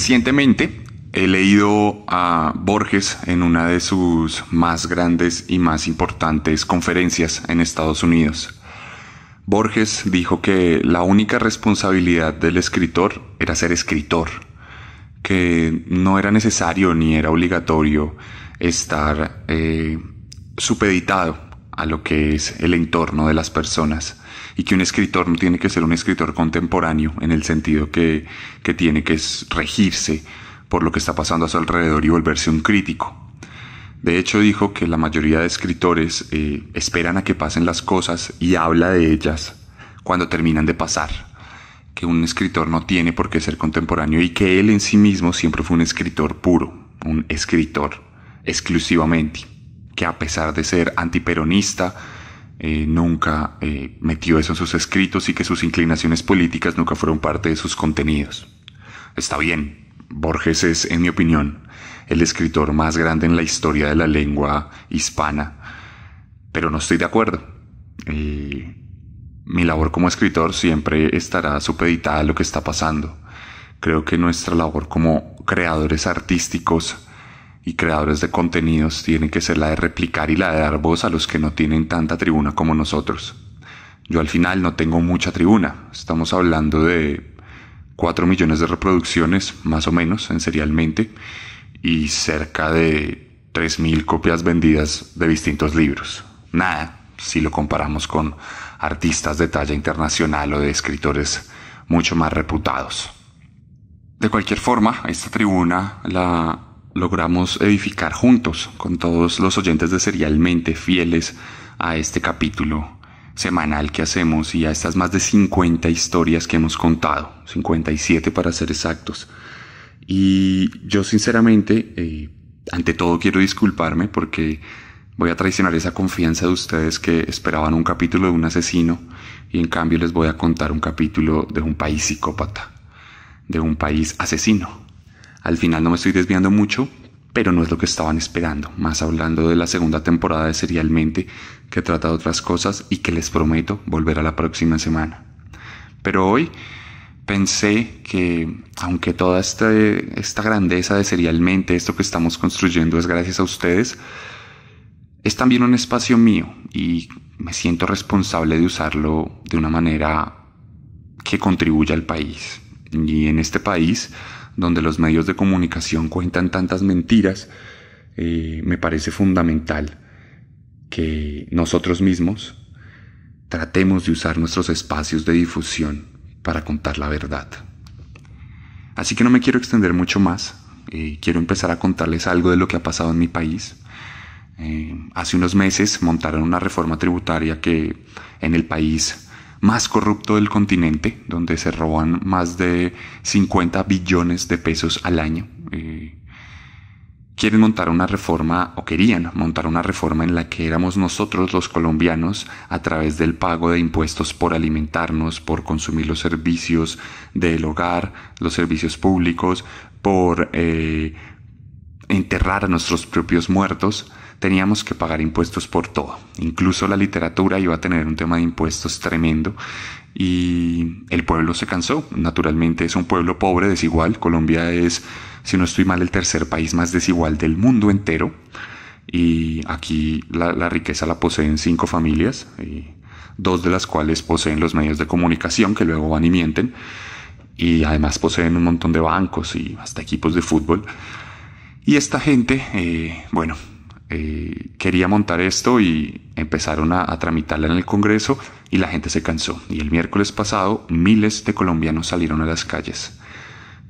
Recientemente he leído a Borges en una de sus más grandes y más importantes conferencias en Estados Unidos. Borges dijo que la única responsabilidad del escritor era ser escritor, que no era necesario ni era obligatorio estar eh, supeditado a lo que es el entorno de las personas y que un escritor no tiene que ser un escritor contemporáneo en el sentido que, tiene que regirse por lo que está pasando a su alrededor y volverse un crítico. De hecho dijo que la mayoría de escritores eh, esperan a que pasen las cosas y habla de ellas cuando terminan de pasar, que un escritor no tiene por qué ser contemporáneo y que él en sí mismo siempre fue un escritor puro, un escritor exclusivamente, que a pesar de ser antiperonista, eh, nunca eh, metió eso en sus escritos y que sus inclinaciones políticas nunca fueron parte de sus contenidos. Está bien, Borges es, en mi opinión, el escritor más grande en la historia de la lengua hispana, pero no estoy de acuerdo. Eh, mi labor como escritor siempre estará supeditada a lo que está pasando. Creo que nuestra labor como creadores artísticos y creadores de contenidos tienen que ser la de replicar y la de dar voz a los que no tienen tanta tribuna como nosotros. Yo al final no tengo mucha tribuna, estamos hablando de 4 millones de reproducciones, más o menos, en serialmente, y cerca de mil copias vendidas de distintos libros. Nada, si lo comparamos con artistas de talla internacional o de escritores mucho más reputados. De cualquier forma, esta tribuna la logramos edificar juntos con todos los oyentes de Serialmente fieles a este capítulo semanal que hacemos y a estas más de 50 historias que hemos contado, 57 para ser exactos. Y yo sinceramente, eh, ante todo quiero disculparme porque voy a traicionar esa confianza de ustedes que esperaban un capítulo de un asesino y en cambio les voy a contar un capítulo de un país psicópata, de un país asesino. Al final no me estoy desviando mucho, pero no es lo que estaban esperando, más hablando de la segunda temporada de Serialmente, que trata de otras cosas y que les prometo volver a la próxima semana. Pero hoy pensé que, aunque toda esta, esta grandeza de Serialmente, esto que estamos construyendo es gracias a ustedes, es también un espacio mío y me siento responsable de usarlo de una manera que contribuya al país. Y en este país donde los medios de comunicación cuentan tantas mentiras, eh, me parece fundamental que nosotros mismos tratemos de usar nuestros espacios de difusión para contar la verdad. Así que no me quiero extender mucho más, eh, quiero empezar a contarles algo de lo que ha pasado en mi país. Eh, hace unos meses montaron una reforma tributaria que en el país más corrupto del continente, donde se roban más de 50 billones de pesos al año. Eh, quieren montar una reforma, o querían montar una reforma en la que éramos nosotros los colombianos, a través del pago de impuestos por alimentarnos, por consumir los servicios del hogar, los servicios públicos, por eh, enterrar a nuestros propios muertos, teníamos que pagar impuestos por todo. Incluso la literatura iba a tener un tema de impuestos tremendo y el pueblo se cansó. Naturalmente es un pueblo pobre, desigual. Colombia es, si no estoy mal, el tercer país más desigual del mundo entero. Y aquí la, riqueza la poseen cinco familias, y dos de las cuales poseen los medios de comunicación que luego van y mienten. Y además poseen un montón de bancos y hasta equipos de fútbol. Y esta gente, eh, bueno, eh, quería montar esto y empezaron a, a tramitarla en el Congreso y la gente se cansó. Y el miércoles pasado miles de colombianos salieron a las calles.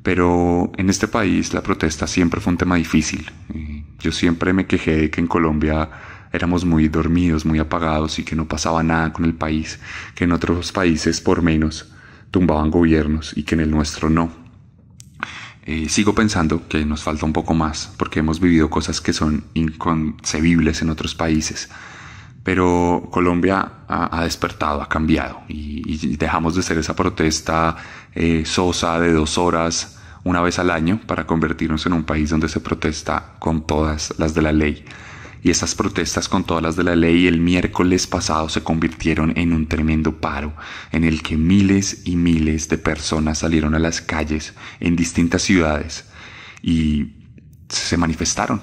Pero en este país la protesta siempre fue un tema difícil. Eh, yo siempre me quejé de que en Colombia éramos muy dormidos, muy apagados y que no pasaba nada con el país, que en otros países por menos tumbaban gobiernos y que en el nuestro no sigo pensando que nos falta un poco más porque hemos vivido cosas que son inconcebibles en otros países. Pero Colombia ha, despertado, ha cambiado y, dejamos de ser esa protesta eh, sosa de dos horas una vez al año para convertirnos en un país donde se protesta con todas las de la ley y esas protestas con todas las de la ley el miércoles pasado se convirtieron en un tremendo paro en el que miles y miles de personas salieron a las calles en distintas ciudades y se manifestaron,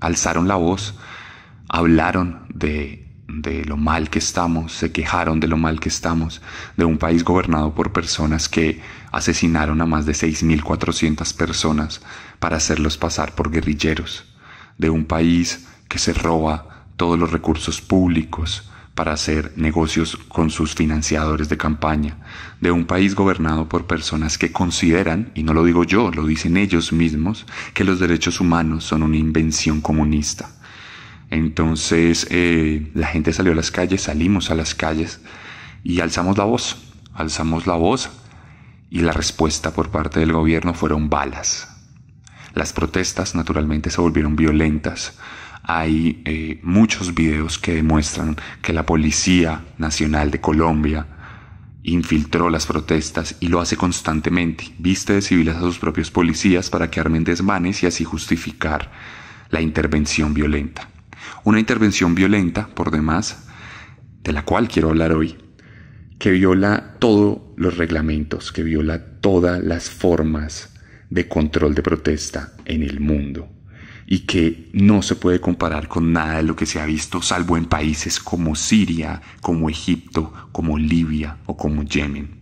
alzaron la voz, hablaron de, lo mal que estamos, se quejaron de lo mal que estamos, de un país gobernado por personas que asesinaron a más de 6.400 personas para hacerlos pasar por guerrilleros, de un país que se roba todos los recursos públicos para hacer negocios con sus financiadores de campaña, de un país gobernado por personas que consideran, y no lo digo yo, lo dicen ellos mismos, que los derechos humanos son una invención comunista. Entonces eh, la gente salió a las calles, salimos a las calles y alzamos la voz, alzamos la voz y la respuesta por parte del gobierno fueron balas. Las protestas naturalmente se volvieron violentas hay eh, muchos videos que demuestran que la Policía Nacional de Colombia infiltró las protestas y lo hace constantemente. Viste de civiles a sus propios policías para que armen desmanes y así justificar la intervención violenta. Una intervención violenta, por demás, de la cual quiero hablar hoy, que viola todos los reglamentos, que viola todas las formas de control de protesta en el mundo y que no se puede comparar con nada de lo que se ha visto, salvo en países como Siria, como Egipto, como Libia o como Yemen.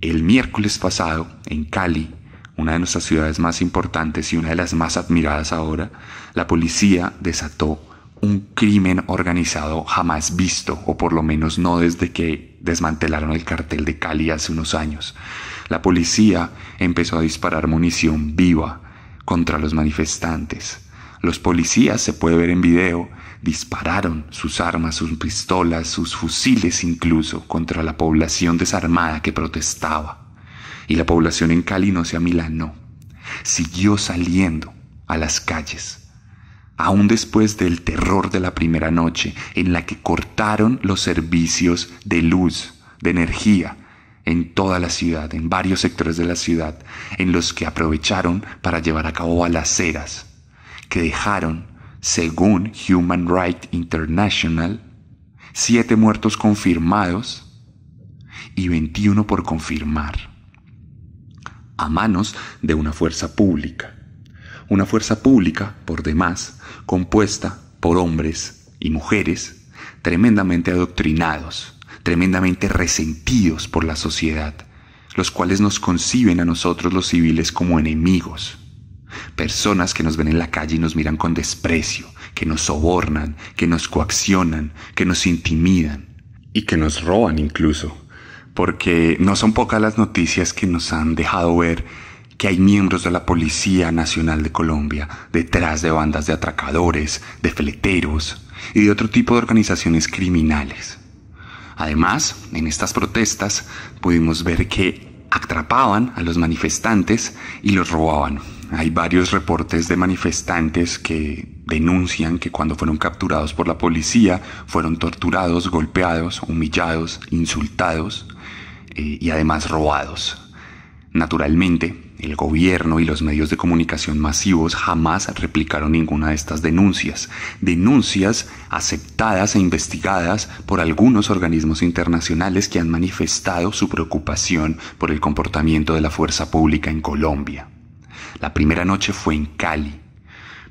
El miércoles pasado, en Cali, una de nuestras ciudades más importantes y una de las más admiradas ahora, la policía desató un crimen organizado jamás visto, o por lo menos no desde que desmantelaron el cartel de Cali hace unos años. La policía empezó a disparar munición viva, contra los manifestantes. Los policías, se puede ver en video, dispararon sus armas, sus pistolas, sus fusiles incluso contra la población desarmada que protestaba. Y la población en Cali no se amilanó. Siguió saliendo a las calles. Aún después del terror de la primera noche, en la que cortaron los servicios de luz, de energía, en toda la ciudad, en varios sectores de la ciudad, en los que aprovecharon para llevar a cabo las balaceras, que dejaron, según Human Rights International, siete muertos confirmados y 21 por confirmar, a manos de una fuerza pública. Una fuerza pública, por demás, compuesta por hombres y mujeres tremendamente adoctrinados tremendamente resentidos por la sociedad, los cuales nos conciben a nosotros los civiles como enemigos. Personas que nos ven en la calle y nos miran con desprecio, que nos sobornan, que nos coaccionan, que nos intimidan. Y que nos roban incluso. Porque no son pocas las noticias que nos han dejado ver que hay miembros de la Policía Nacional de Colombia detrás de bandas de atracadores, de fleteros y de otro tipo de organizaciones criminales. Además, en estas protestas pudimos ver que atrapaban a los manifestantes y los robaban. Hay varios reportes de manifestantes que denuncian que cuando fueron capturados por la policía fueron torturados, golpeados, humillados, insultados eh, y además robados. Naturalmente, el gobierno y los medios de comunicación masivos jamás replicaron ninguna de estas denuncias, denuncias aceptadas e investigadas por algunos organismos internacionales que han manifestado su preocupación por el comportamiento de la fuerza pública en Colombia. La primera noche fue en Cali,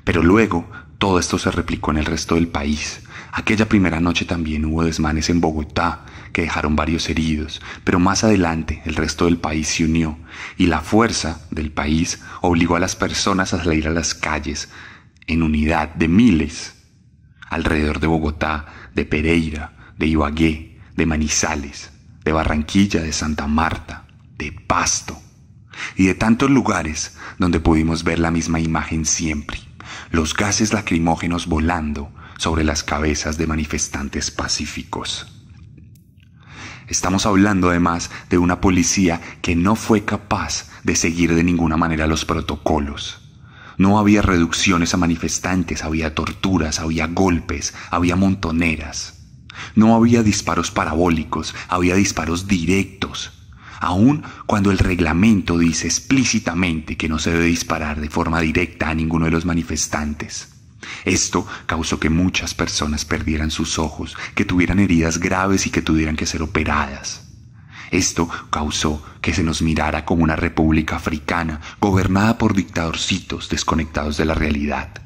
pero luego todo esto se replicó en el resto del país. Aquella primera noche también hubo desmanes en Bogotá, que dejaron varios heridos, pero más adelante el resto del país se unió y la fuerza del país obligó a las personas a salir a las calles en unidad de miles, alrededor de Bogotá, de Pereira, de Ibagué, de Manizales, de Barranquilla, de Santa Marta, de Pasto y de tantos lugares donde pudimos ver la misma imagen siempre, los gases lacrimógenos volando sobre las cabezas de manifestantes pacíficos. Estamos hablando además de una policía que no fue capaz de seguir de ninguna manera los protocolos. No había reducciones a manifestantes, había torturas, había golpes, había montoneras. No había disparos parabólicos, había disparos directos. Aun cuando el reglamento dice explícitamente que no se debe disparar de forma directa a ninguno de los manifestantes. Esto causó que muchas personas perdieran sus ojos, que tuvieran heridas graves y que tuvieran que ser operadas. Esto causó que se nos mirara como una república africana, gobernada por dictadorcitos desconectados de la realidad.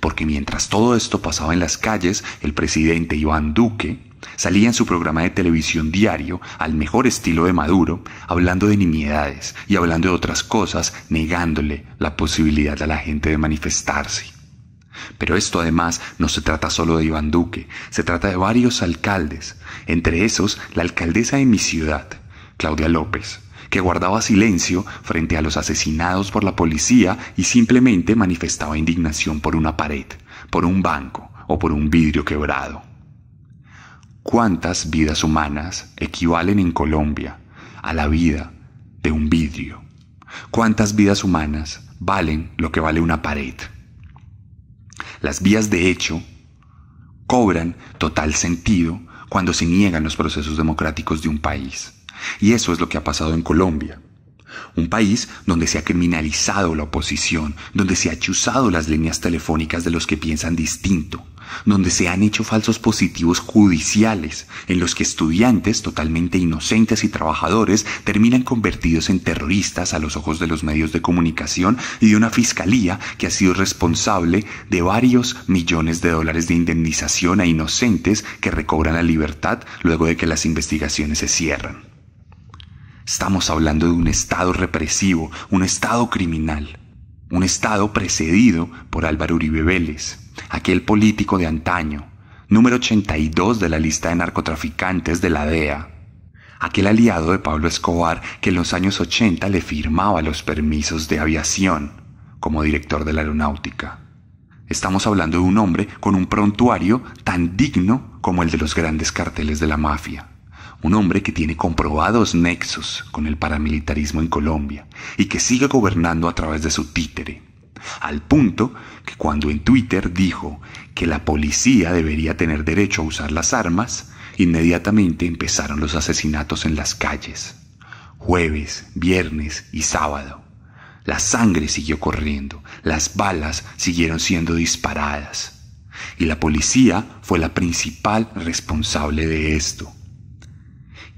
Porque mientras todo esto pasaba en las calles, el presidente Iván Duque salía en su programa de televisión diario, al mejor estilo de Maduro, hablando de nimiedades y hablando de otras cosas, negándole la posibilidad a la gente de manifestarse. Pero esto además no se trata solo de Iván Duque, se trata de varios alcaldes, entre esos la alcaldesa de mi ciudad, Claudia López, que guardaba silencio frente a los asesinados por la policía y simplemente manifestaba indignación por una pared, por un banco o por un vidrio quebrado. ¿Cuántas vidas humanas equivalen en Colombia a la vida de un vidrio? ¿Cuántas vidas humanas valen lo que vale una pared? Las vías de hecho cobran total sentido cuando se niegan los procesos democráticos de un país. Y eso es lo que ha pasado en Colombia. Un país donde se ha criminalizado la oposición, donde se ha chuzado las líneas telefónicas de los que piensan distinto, donde se han hecho falsos positivos judiciales, en los que estudiantes totalmente inocentes y trabajadores terminan convertidos en terroristas a los ojos de los medios de comunicación y de una fiscalía que ha sido responsable de varios millones de dólares de indemnización a inocentes que recobran la libertad luego de que las investigaciones se cierran. Estamos hablando de un Estado represivo, un Estado criminal, un Estado precedido por Álvaro Uribe Vélez aquel político de antaño, número 82 de la lista de narcotraficantes de la DEA, aquel aliado de Pablo Escobar que en los años 80 le firmaba los permisos de aviación como director de la aeronáutica. Estamos hablando de un hombre con un prontuario tan digno como el de los grandes carteles de la mafia. Un hombre que tiene comprobados nexos con el paramilitarismo en Colombia y que sigue gobernando a través de su títere, al punto que cuando en Twitter dijo que la policía debería tener derecho a usar las armas, inmediatamente empezaron los asesinatos en las calles. Jueves, viernes y sábado. La sangre siguió corriendo, las balas siguieron siendo disparadas. Y la policía fue la principal responsable de esto.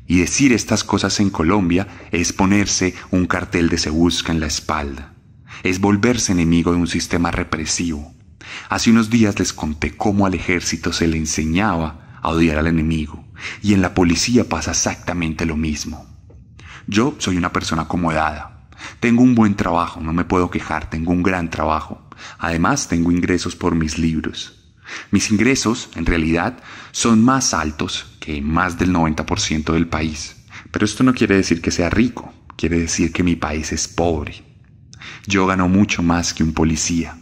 Y decir estas cosas en Colombia es ponerse un cartel de se busca en la espalda es volverse enemigo de un sistema represivo. Hace unos días les conté cómo al ejército se le enseñaba a odiar al enemigo, y en la policía pasa exactamente lo mismo. Yo soy una persona acomodada. Tengo un buen trabajo, no me puedo quejar, tengo un gran trabajo. Además, tengo ingresos por mis libros. Mis ingresos, en realidad, son más altos que más del 90% del país. Pero esto no quiere decir que sea rico, quiere decir que mi país es pobre. Yo gano mucho más que un policía.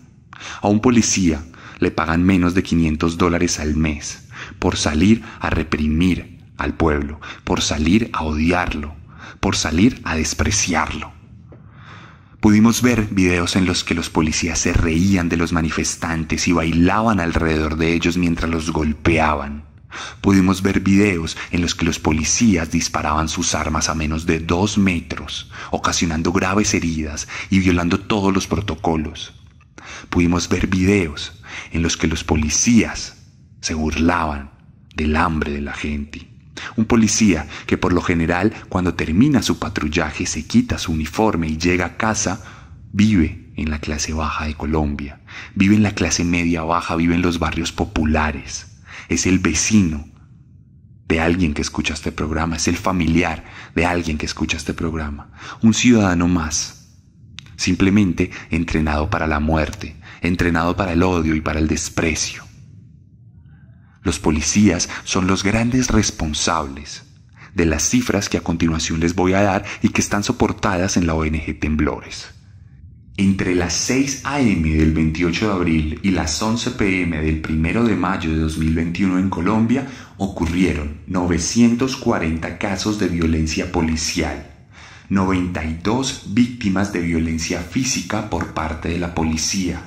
A un policía le pagan menos de 500 dólares al mes por salir a reprimir al pueblo, por salir a odiarlo, por salir a despreciarlo. Pudimos ver videos en los que los policías se reían de los manifestantes y bailaban alrededor de ellos mientras los golpeaban. Pudimos ver videos en los que los policías disparaban sus armas a menos de dos metros, ocasionando graves heridas y violando todos los protocolos. Pudimos ver videos en los que los policías se burlaban del hambre de la gente. Un policía que por lo general cuando termina su patrullaje se quita su uniforme y llega a casa, vive en la clase baja de Colombia, vive en la clase media baja, vive en los barrios populares es el vecino de alguien que escucha este programa, es el familiar de alguien que escucha este programa, un ciudadano más, simplemente entrenado para la muerte, entrenado para el odio y para el desprecio. Los policías son los grandes responsables de las cifras que a continuación les voy a dar y que están soportadas en la ONG Temblores. Entre las 6 a.m. del 28 de abril y las 11 p.m. del 1 de mayo de 2021 en Colombia ocurrieron 940 casos de violencia policial, 92 víctimas de violencia física por parte de la policía,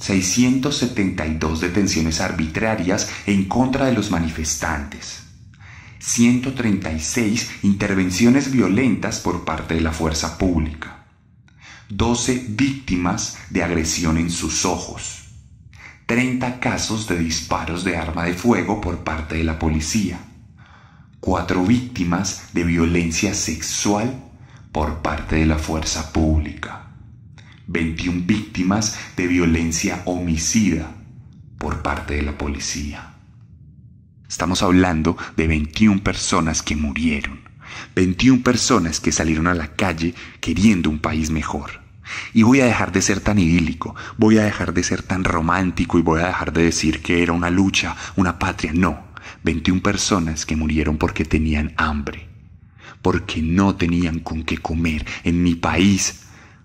672 detenciones arbitrarias en contra de los manifestantes, 136 intervenciones violentas por parte de la fuerza pública. 12 víctimas de agresión en sus ojos, 30 casos de disparos de arma de fuego por parte de la policía, 4 víctimas de violencia sexual por parte de la fuerza pública, 21 víctimas de violencia homicida por parte de la policía. Estamos hablando de 21 personas que murieron. 21 personas que salieron a la calle queriendo un país mejor. Y voy a dejar de ser tan idílico, voy a dejar de ser tan romántico y voy a dejar de decir que era una lucha, una patria. No, 21 personas que murieron porque tenían hambre, porque no tenían con qué comer. En mi país,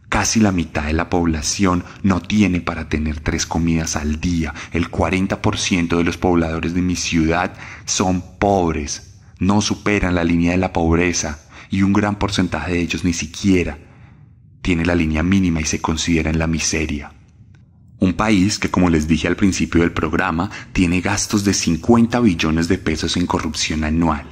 casi la mitad de la población no tiene para tener tres comidas al día. El 40% de los pobladores de mi ciudad son pobres, no superan la línea de la pobreza y un gran porcentaje de ellos ni siquiera tiene la línea mínima y se considera en la miseria. Un país que, como les dije al principio del programa, tiene gastos de 50 billones de pesos en corrupción anual.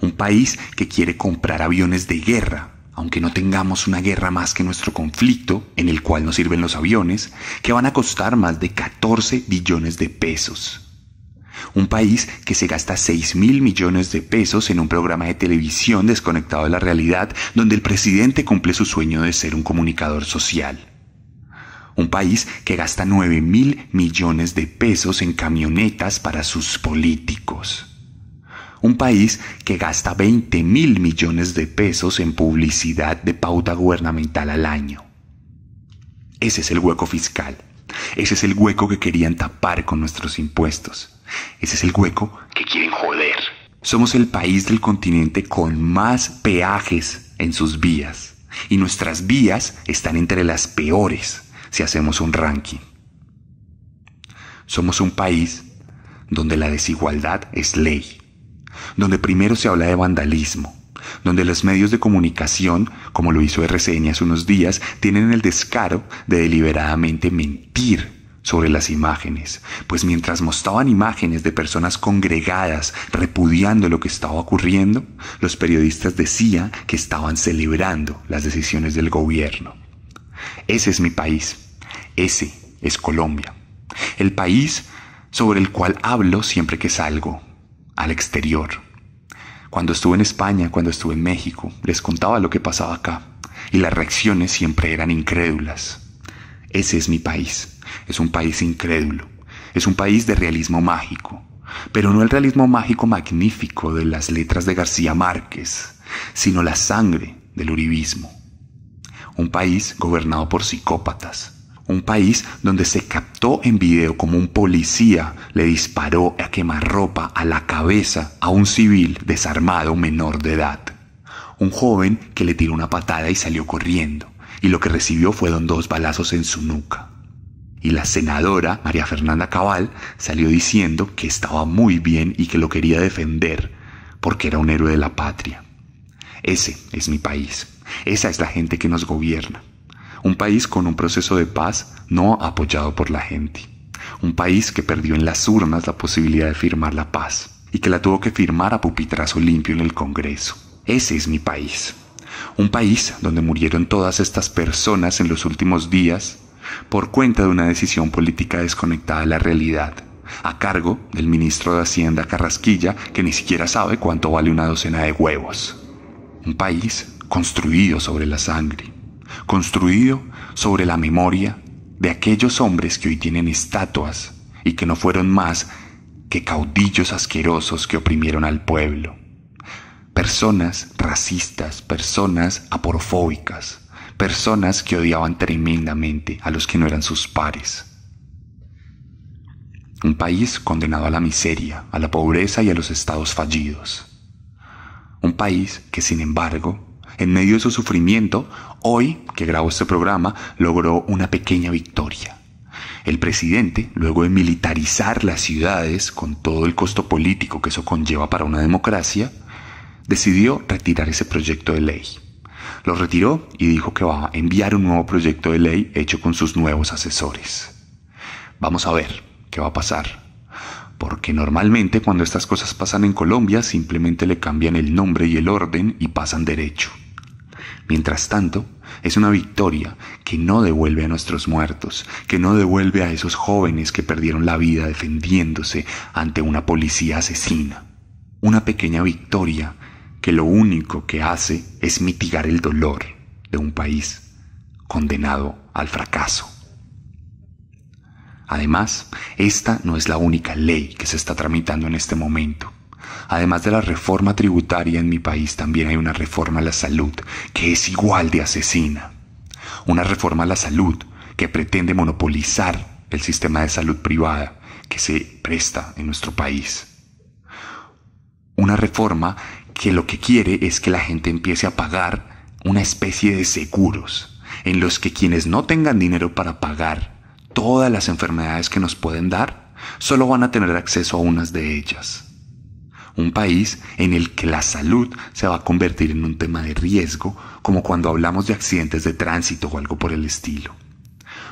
Un país que quiere comprar aviones de guerra, aunque no tengamos una guerra más que nuestro conflicto, en el cual no sirven los aviones, que van a costar más de 14 billones de pesos un país que se gasta 6 mil millones de pesos en un programa de televisión desconectado de la realidad, donde el presidente cumple su sueño de ser un comunicador social. Un país que gasta 9 mil millones de pesos en camionetas para sus políticos. Un país que gasta 20 mil millones de pesos en publicidad de pauta gubernamental al año. Ese es el hueco fiscal. Ese es el hueco que querían tapar con nuestros impuestos. Ese es el hueco que quieren joder. Somos el país del continente con más peajes en sus vías. Y nuestras vías están entre las peores si hacemos un ranking. Somos un país donde la desigualdad es ley, donde primero se habla de vandalismo, donde los medios de comunicación, como lo hizo RCN hace unos días, tienen el descaro de deliberadamente mentir sobre las imágenes, pues mientras mostraban imágenes de personas congregadas repudiando lo que estaba ocurriendo, los periodistas decían que estaban celebrando las decisiones del gobierno. Ese es mi país, ese es Colombia, el país sobre el cual hablo siempre que salgo al exterior. Cuando estuve en España, cuando estuve en México, les contaba lo que pasaba acá, y las reacciones siempre eran incrédulas. Ese es mi país. Es un país incrédulo. Es un país de realismo mágico. Pero no el realismo mágico magnífico de las letras de García Márquez, sino la sangre del uribismo. Un país gobernado por psicópatas. Un país donde se captó en video como un policía le disparó a quemarropa a la cabeza a un civil desarmado menor de edad. Un joven que le tiró una patada y salió corriendo y lo que recibió fueron dos balazos en su nuca. Y la senadora, María Fernanda Cabal, salió diciendo que estaba muy bien y que lo quería defender, porque era un héroe de la patria. Ese es mi país. Esa es la gente que nos gobierna. Un país con un proceso de paz no apoyado por la gente. Un país que perdió en las urnas la posibilidad de firmar la paz y que la tuvo que firmar a pupitrazo limpio en el Congreso. Ese es mi país. Un país donde murieron todas estas personas en los últimos días por cuenta de una decisión política desconectada de la realidad, a cargo del ministro de Hacienda Carrasquilla, que ni siquiera sabe cuánto vale una docena de huevos. Un país construido sobre la sangre, construido sobre la memoria de aquellos hombres que hoy tienen estatuas y que no fueron más que caudillos asquerosos que oprimieron al pueblo personas racistas, personas aporofóbicas, personas que odiaban tremendamente a los que no eran sus pares. Un país condenado a la miseria, a la pobreza y a los estados fallidos. Un país que, sin embargo, en medio de su sufrimiento, hoy que grabo este programa, logró una pequeña victoria. El presidente, luego de militarizar las ciudades con todo el costo político que eso conlleva para una democracia, decidió retirar ese proyecto de ley. Lo retiró y dijo que va a enviar un nuevo proyecto de ley hecho con sus nuevos asesores. Vamos a ver qué va a pasar. Porque normalmente cuando estas cosas pasan en Colombia simplemente le cambian el nombre y el orden y pasan derecho. Mientras tanto, es una victoria que no devuelve a nuestros muertos, que no devuelve a esos jóvenes que perdieron la vida defendiéndose ante una policía asesina. Una pequeña victoria que lo único que hace es mitigar el dolor de un país condenado al fracaso. Además, esta no es la única ley que se está tramitando en este momento. Además de la reforma tributaria en mi país, también hay una reforma a la salud que es igual de asesina. Una reforma a la salud que pretende monopolizar el sistema de salud privada que se presta en nuestro país. Una reforma que lo que quiere es que la gente empiece a pagar una especie de seguros en los que quienes no tengan dinero para pagar todas las enfermedades que nos pueden dar, solo van a tener acceso a unas de ellas. Un país en el que la salud se va a convertir en un tema de riesgo, como cuando hablamos de accidentes de tránsito o algo por el estilo.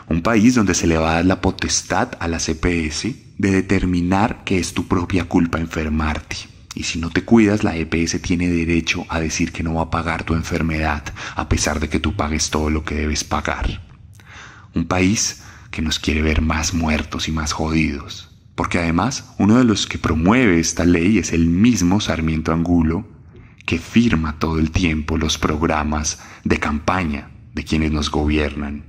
Un país donde se le va a dar la potestad a la CPS de determinar que es tu propia culpa enfermarte. Y si no te cuidas, la EPS tiene derecho a decir que no va a pagar tu enfermedad, a pesar de que tú pagues todo lo que debes pagar. Un país que nos quiere ver más muertos y más jodidos. Porque además, uno de los que promueve esta ley es el mismo Sarmiento Angulo, que firma todo el tiempo los programas de campaña de quienes nos gobiernan.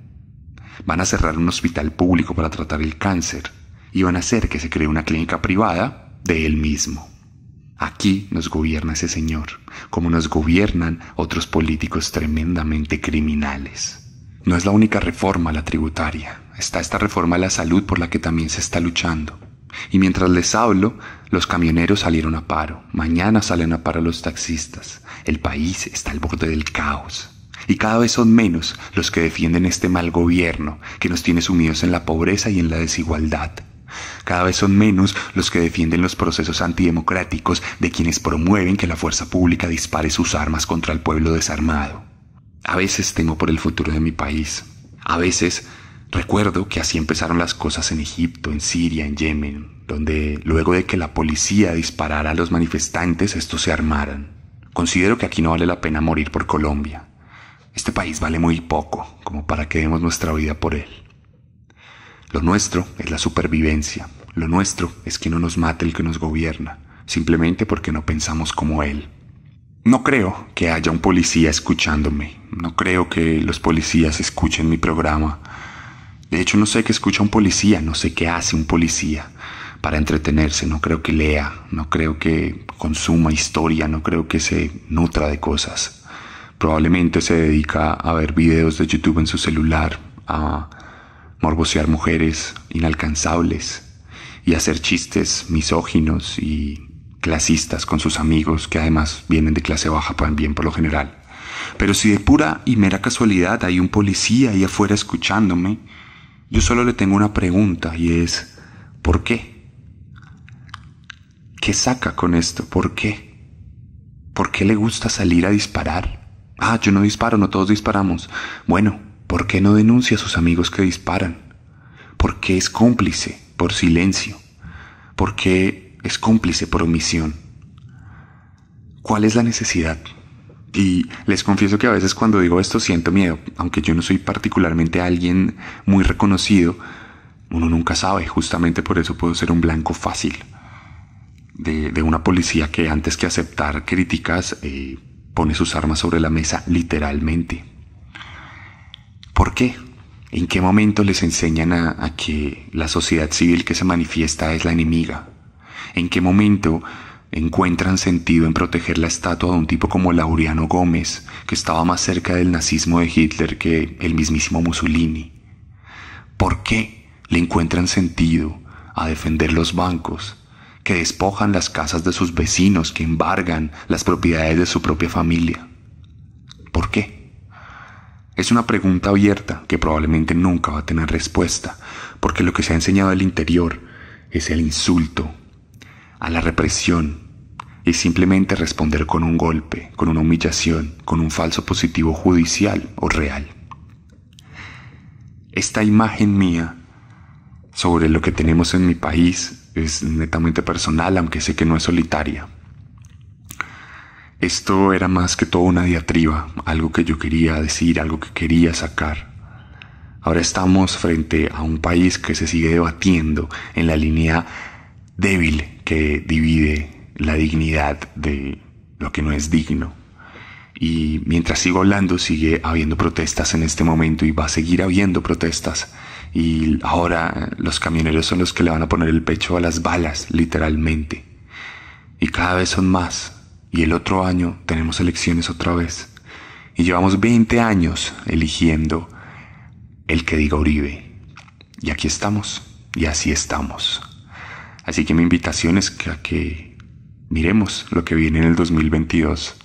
Van a cerrar un hospital público para tratar el cáncer y van a hacer que se cree una clínica privada de él mismo. Aquí nos gobierna ese señor, como nos gobiernan otros políticos tremendamente criminales. No es la única reforma la tributaria, está esta reforma a la salud por la que también se está luchando. Y mientras les hablo, los camioneros salieron a paro, mañana salen a paro los taxistas, el país está al borde del caos. Y cada vez son menos los que defienden este mal gobierno que nos tiene sumidos en la pobreza y en la desigualdad. Cada vez son menos los que defienden los procesos antidemocráticos de quienes promueven que la fuerza pública dispare sus armas contra el pueblo desarmado. A veces temo por el futuro de mi país. A veces Recuerdo que así empezaron las cosas en Egipto, en Siria, en Yemen, donde luego de que la policía disparara a los manifestantes, estos se armaran Considero que aquí no vale la pena morir por Colombia. Este país vale muy poco como para que demos nuestra vida por él. Lo nuestro es la supervivencia. Lo nuestro es que no nos mate el que nos gobierna, simplemente porque no pensamos como él. No creo que haya un policía escuchándome. No creo que los policías escuchen mi programa. De hecho, no sé qué escucha un policía, no sé qué hace un policía para entretenerse. No creo que lea, no creo que consuma historia, no creo que se nutra de cosas. Probablemente se dedica a ver videos de YouTube en su celular, a morbosear mujeres inalcanzables y hacer chistes misóginos y clasistas con sus amigos que además vienen de clase baja también por lo general. Pero si de pura y mera casualidad hay un policía ahí afuera escuchándome, yo solo le tengo una pregunta y es, ¿por qué? ¿Qué saca con esto? ¿Por qué? ¿Por qué le gusta salir a disparar? Ah, yo no disparo, no todos disparamos. Bueno, ¿Por qué no denuncia a sus amigos que disparan? ¿Por qué es cómplice por silencio? ¿Por qué es cómplice por omisión? ¿Cuál es la necesidad? Y les confieso que a veces cuando digo esto siento miedo, aunque yo no soy particularmente alguien muy reconocido, uno nunca sabe, justamente por eso puedo ser un blanco fácil de, una policía que antes que aceptar críticas eh, pone sus armas sobre la mesa literalmente. ¿Por qué? ¿En qué momento les enseñan a, que la sociedad civil que se manifiesta es la enemiga? ¿En qué momento encuentran sentido en proteger la estatua de un tipo como Laureano Gómez, que estaba más cerca del nazismo de Hitler que el mismísimo Mussolini? ¿Por qué le encuentran sentido a defender los bancos, que despojan las casas de sus vecinos, que embargan las propiedades de su propia familia? ¿Por qué? Es una pregunta abierta que probablemente nunca va a tener respuesta, porque lo que se ha enseñado al interior es el insulto, a la represión, y simplemente responder con un golpe, con una humillación, con un falso positivo judicial o real. Esta imagen mía sobre lo que tenemos en mi país es netamente personal, aunque sé que no es solitaria, esto era más que todo una diatriba, algo que yo quería decir, algo que quería sacar. Ahora estamos frente a un país que se sigue debatiendo en la línea débil que divide la dignidad de lo que no es digno. Y mientras sigo hablando, sigue habiendo protestas en este momento y va a seguir habiendo protestas. Y ahora eh, los camioneros son los que le van a poner el pecho a las balas, literalmente. Y cada vez son más, y el otro año tenemos elecciones otra vez. Y llevamos 20 años eligiendo el que diga Uribe. Y aquí estamos, y así estamos. Así que mi invitación es que, a que miremos lo que viene en el 2022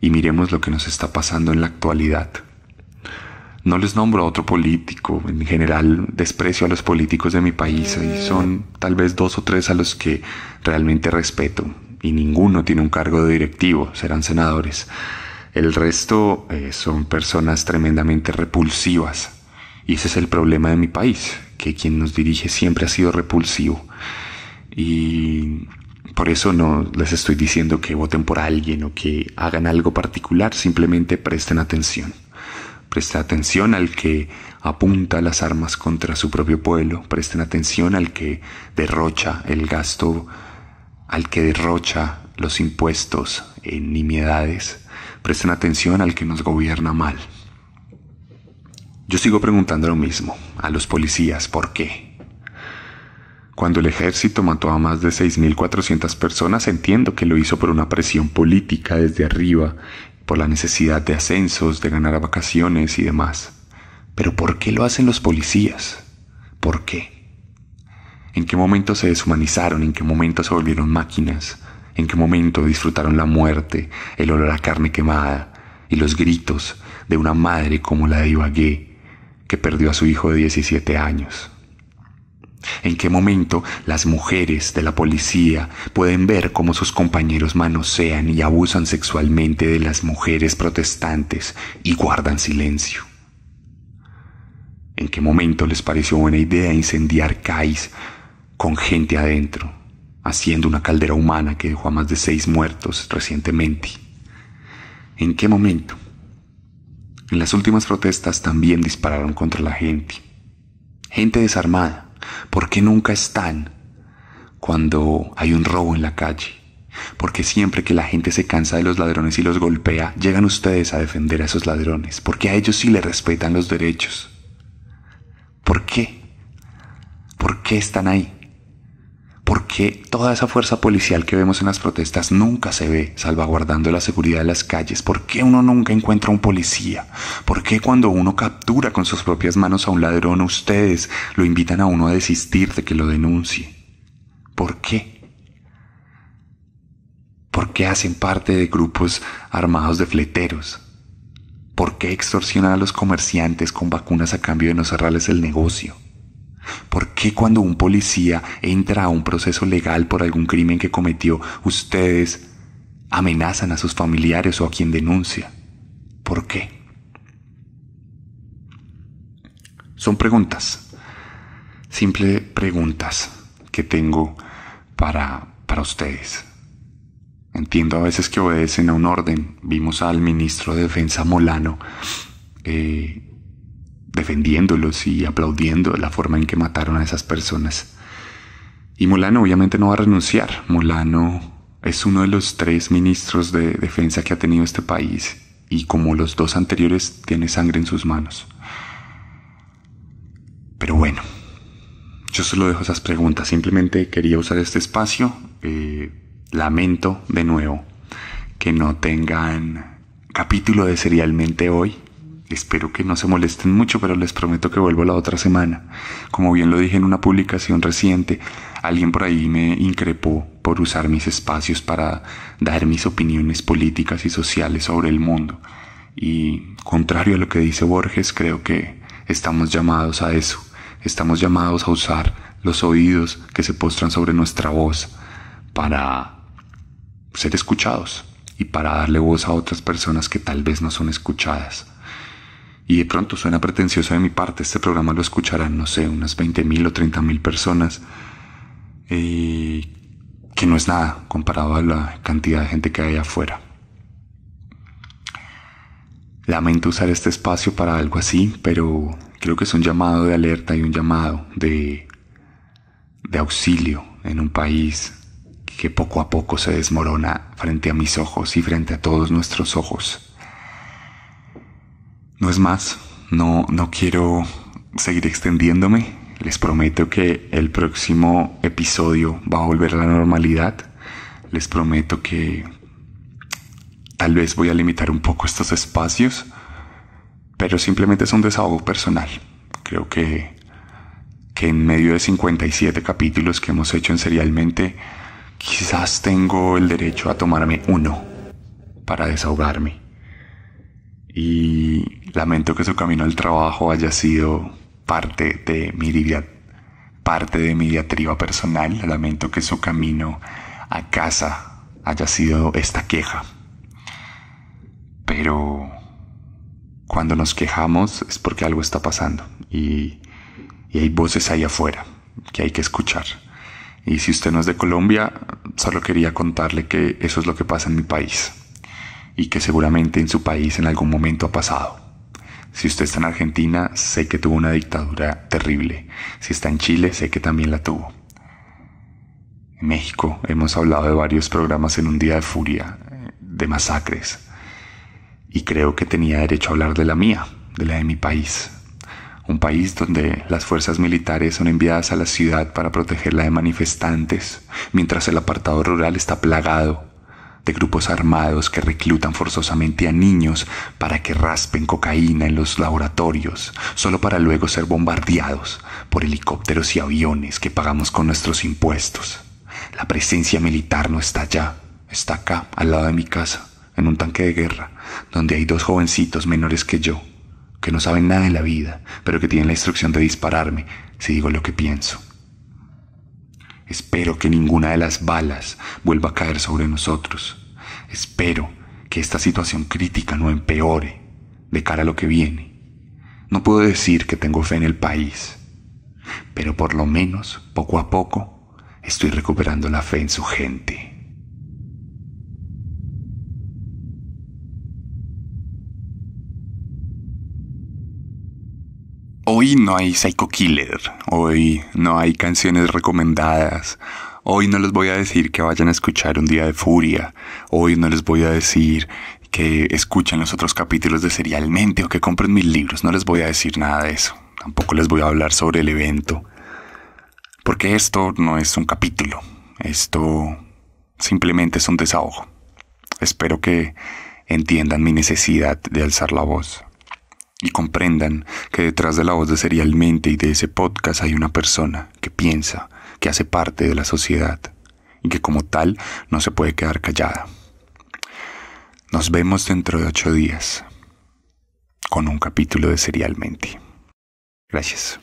y miremos lo que nos está pasando en la actualidad. No les nombro a otro político, en general desprecio a los políticos de mi país y son tal vez dos o tres a los que realmente respeto, y ninguno tiene un cargo de directivo, serán senadores. El resto eh, son personas tremendamente repulsivas. Y ese es el problema de mi país, que quien nos dirige siempre ha sido repulsivo. Y por eso no les estoy diciendo que voten por alguien o que hagan algo particular, simplemente presten atención. Presten atención al que apunta las armas contra su propio pueblo, presten atención al que derrocha el gasto al que derrocha los impuestos en nimiedades, presten atención al que nos gobierna mal. Yo sigo preguntando lo mismo a los policías, ¿por qué? Cuando el ejército mató a más de 6.400 personas, entiendo que lo hizo por una presión política desde arriba, por la necesidad de ascensos, de ganar vacaciones y demás. Pero ¿por qué lo hacen los policías? ¿Por qué? en qué momento se deshumanizaron, en qué momento se volvieron máquinas, en qué momento disfrutaron la muerte, el olor a carne quemada y los gritos de una madre como la de Ibagué, que perdió a su hijo de 17 años. ¿En qué momento las mujeres de la policía pueden ver cómo sus compañeros manosean y abusan sexualmente de las mujeres protestantes y guardan silencio? ¿En qué momento les pareció buena idea incendiar CAIS con gente adentro, haciendo una caldera humana que dejó a más de seis muertos recientemente. ¿En qué momento? En las últimas protestas también dispararon contra la gente. Gente desarmada. ¿Por qué nunca están cuando hay un robo en la calle? Porque siempre que la gente se cansa de los ladrones y los golpea, llegan ustedes a defender a esos ladrones, porque a ellos sí le respetan los derechos. ¿Por qué? ¿Por qué están ahí? ¿Por qué toda esa fuerza policial que vemos en las protestas nunca se ve salvaguardando la seguridad de las calles? ¿Por qué uno nunca encuentra un policía? ¿Por qué cuando uno captura con sus propias manos a un ladrón ustedes lo invitan a uno a desistir de que lo denuncie? ¿Por qué? ¿Por qué hacen parte de grupos armados de fleteros? ¿Por qué extorsionan a los comerciantes con vacunas a cambio de no cerrarles el negocio? ¿Por qué cuando un policía entra a un proceso legal por algún crimen que cometió, ustedes amenazan a sus familiares o a quien denuncia? ¿Por qué? Son preguntas, Simple preguntas que tengo para, para ustedes. Entiendo a veces que obedecen a un orden. Vimos al ministro de Defensa Molano eh, defendiéndolos y aplaudiendo la forma en que mataron a esas personas. Y Molano obviamente no va a renunciar. Molano es uno de los tres ministros de defensa que ha tenido este país y como los dos anteriores tiene sangre en sus manos. Pero bueno, yo solo dejo esas preguntas, simplemente quería usar este espacio. Eh, lamento de nuevo que no tengan capítulo de Serialmente hoy, Espero que no se molesten mucho, pero les prometo que vuelvo la otra semana. Como bien lo dije en una publicación reciente, alguien por ahí me increpó por usar mis espacios para dar mis opiniones políticas y sociales sobre el mundo. Y contrario a lo que dice Borges, creo que estamos llamados a eso. Estamos llamados a usar los oídos que se postran sobre nuestra voz para ser escuchados y para darle voz a otras personas que tal vez no son escuchadas y de pronto suena pretencioso de mi parte, este programa lo escucharán, no sé, unas 20.000 o 30.000 personas, que no es nada comparado a la cantidad de gente que hay afuera. Lamento usar este espacio para algo así, pero creo que es un llamado de alerta y un llamado de auxilio en un país que poco a poco se desmorona frente a mis ojos y frente a todos nuestros ojos. No es más, no, no quiero seguir extendiéndome. Les prometo que el próximo episodio va a volver a la normalidad. Les prometo que tal vez voy a limitar un poco estos espacios, pero simplemente es un desahogo personal. Creo que, que en medio de 57 capítulos que hemos hecho en serialmente, quizás tengo el derecho a tomarme uno para desahogarme y lamento que su camino al trabajo haya sido parte de mi parte de mi diatriba personal, lamento que su camino a casa haya sido esta queja. Pero cuando nos quejamos es porque algo está pasando y, y hay voces ahí afuera que hay que escuchar. Y si usted no es de Colombia, solo quería contarle que eso es lo que pasa en mi país y que seguramente en su país en algún momento ha pasado. Si usted está en Argentina, sé que tuvo una dictadura terrible. Si está en Chile, sé que también la tuvo. En México hemos hablado de varios programas en un día de furia, de masacres. Y creo que tenía derecho a hablar de la mía, de la de mi país. Un país donde las fuerzas militares son enviadas a la ciudad para protegerla de manifestantes, mientras el apartado rural está plagado de grupos armados que reclutan forzosamente a niños para que raspen cocaína en los laboratorios, solo para luego ser bombardeados por helicópteros y aviones que pagamos con nuestros impuestos. La presencia militar no está allá, está acá, al lado de mi casa, en un tanque de guerra, donde hay dos jovencitos menores que yo, que no saben nada de la vida, pero que tienen la instrucción de dispararme si digo lo que pienso. Espero que ninguna de las balas vuelva a caer sobre nosotros. Espero que esta situación crítica no empeore de cara a lo que viene. No puedo decir que tengo fe en el país, pero por lo menos, poco a poco, estoy recuperando la fe en su gente. Hoy no hay Psycho Killer, hoy no hay canciones recomendadas, hoy no les voy a decir que vayan a escuchar Un Día de Furia, hoy no les voy a decir que escuchen los otros capítulos de Serialmente o que compren mis libros, no les voy a decir nada de eso, tampoco les voy a hablar sobre el evento, porque esto no es un capítulo, esto simplemente es un desahogo. Espero que entiendan mi necesidad de alzar la voz y comprendan que detrás de la voz de Serialmente y de ese podcast hay una persona que piensa, que hace parte de la sociedad y que como tal no se puede quedar callada. Nos vemos dentro de ocho días con un capítulo de Serialmente. Gracias.